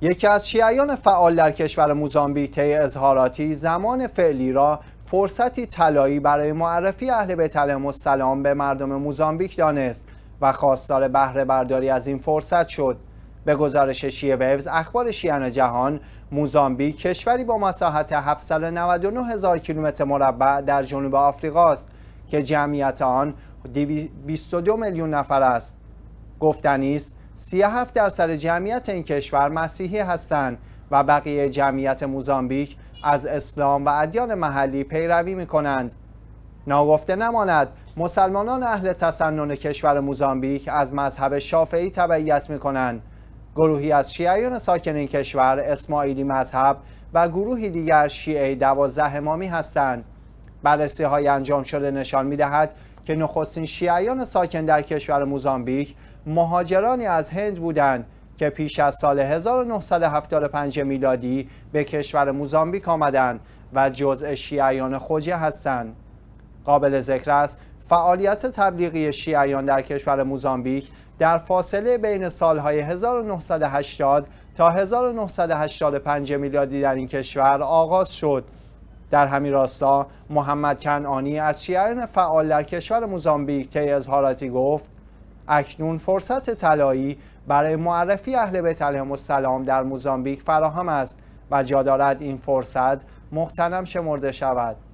یکی از شیعیان فعال در کشور موزامبیک طی اظهاراتی زمان فعلی را فرصتی طلایی برای معرفی اهل بیت علیهم السلام به مردم موزامبیک دانست و خواستار بهره برداری از این فرصت شد به گزارش شیعه ویوز اخبار شیعان جهان موزامبیک کشوری با مساحت 799 هزار کیلومتر مربع در جنوب آفریقا است که جمعیت آن 22 میلیون نفر است گفتنی است 37 درصد جمعیت این کشور مسیحی هستند و بقیه جمعیت موزامبیک از اسلام و ادیان محلی پیروی می کنند. ناگفته نماند مسلمانان اهل تسنن کشور موزامبیک از مذهب شافعی تبعیت می کنند. گروهی از شیعیان ساکن این کشور اسماعیلی مذهب و گروهی دیگر شیعه دوازده امامی هستند. بررسی های انجام شده نشان می دهد که نخستین شیعیان ساکن در کشور موزامبیک مهاجرانی از هند بودند که پیش از سال 1975 میلادی به کشور موزامبیک آمدند و جزء شیعیان خوجه هستند. قابل ذکر است فعالیت تبلیغی شیعیان در کشور موزامبیک در فاصله بین سالهای 1980 تا 1985 میلادی در این کشور آغاز شد. در همین راستا محمد کنعانی از شیعیان فعال در کشور موزامبیک طی اظهاراتی گفت اکنون فرصت طلایی برای معرفی اهل بیت علیهم السلام در موزامبیک فراهم است و جا دارد این فرصت مختنم شمرده شود